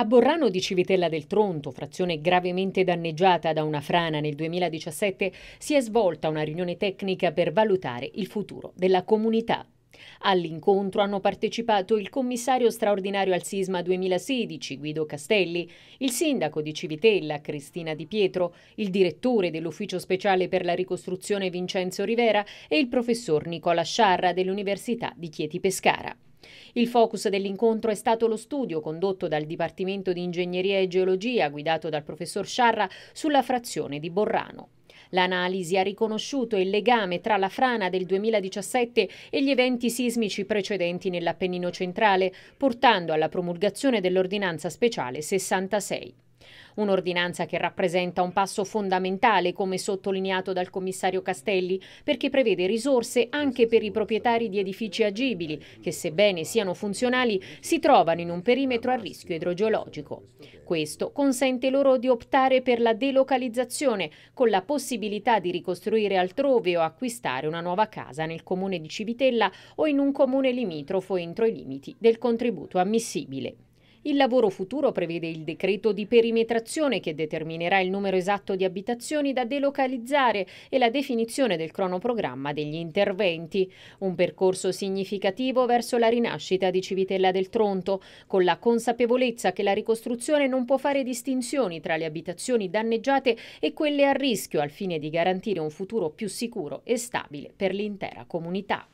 A Borrano di Civitella del Tronto, frazione gravemente danneggiata da una frana nel 2017, si è svolta una riunione tecnica per valutare il futuro della comunità. All'incontro hanno partecipato il commissario straordinario al sisma 2016 Guido Castelli, il sindaco di Civitella Cristina Di Pietro, il direttore dell'ufficio speciale per la ricostruzione Vincenzo Rivera e il professor Nicola Sciarra dell'Università di Chieti Pescara. Il focus dell'incontro è stato lo studio condotto dal Dipartimento di Ingegneria e Geologia, guidato dal professor Sciarra, sulla frazione di Borrano. L'analisi ha riconosciuto il legame tra la frana del 2017 e gli eventi sismici precedenti nell'Appennino centrale, portando alla promulgazione dell'ordinanza speciale 66. Un'ordinanza che rappresenta un passo fondamentale, come sottolineato dal commissario Castelli, perché prevede risorse anche per i proprietari di edifici agibili, che sebbene siano funzionali, si trovano in un perimetro a rischio idrogeologico. Questo consente loro di optare per la delocalizzazione, con la possibilità di ricostruire altrove o acquistare una nuova casa nel comune di Civitella o in un comune limitrofo entro i limiti del contributo ammissibile. Il lavoro futuro prevede il decreto di perimetrazione che determinerà il numero esatto di abitazioni da delocalizzare e la definizione del cronoprogramma degli interventi. Un percorso significativo verso la rinascita di Civitella del Tronto, con la consapevolezza che la ricostruzione non può fare distinzioni tra le abitazioni danneggiate e quelle a rischio al fine di garantire un futuro più sicuro e stabile per l'intera comunità.